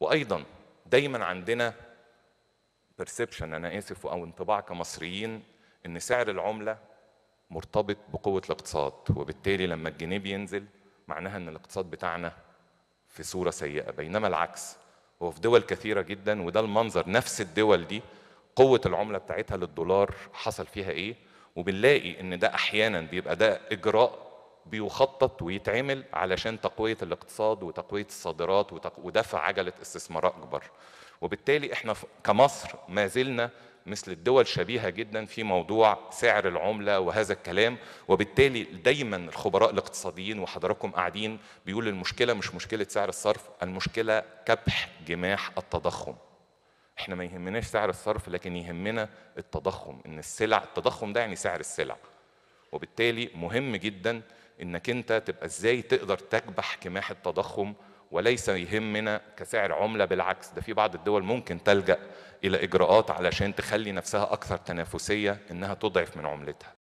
وايضا دايما عندنا بيرسبشن انا اسف او انطباع كمصريين ان سعر العمله مرتبط بقوه الاقتصاد وبالتالي لما الجنيه بينزل معناها ان الاقتصاد بتاعنا في صوره سيئه بينما العكس هو في دول كثيره جدا وده المنظر نفس الدول دي قوه العمله بتاعتها للدولار حصل فيها ايه وبنلاقي ان ده احيانا بيبقى ده اجراء بيخطط ويتعمل علشان تقوية الاقتصاد وتقوية الصادرات ودفع عجلة استثمار أكبر وبالتالي احنا كمصر ما زلنا مثل الدول شبيهة جدا في موضوع سعر العملة وهذا الكلام وبالتالي دايما الخبراء الاقتصاديين وحضراتكم قاعدين بيقول المشكلة مش مشكلة سعر الصرف المشكلة كبح جماح التضخم احنا ما يهمناش سعر الصرف لكن يهمنا التضخم ان السلع التضخم ده يعني سعر السلع وبالتالي مهم جدا انك انت تبقى ازاي تقدر تكبح كماح التضخم وليس يهمنا كسعر عمله بالعكس ده في بعض الدول ممكن تلجا الى اجراءات علشان تخلي نفسها اكثر تنافسيه انها تضعف من عملتها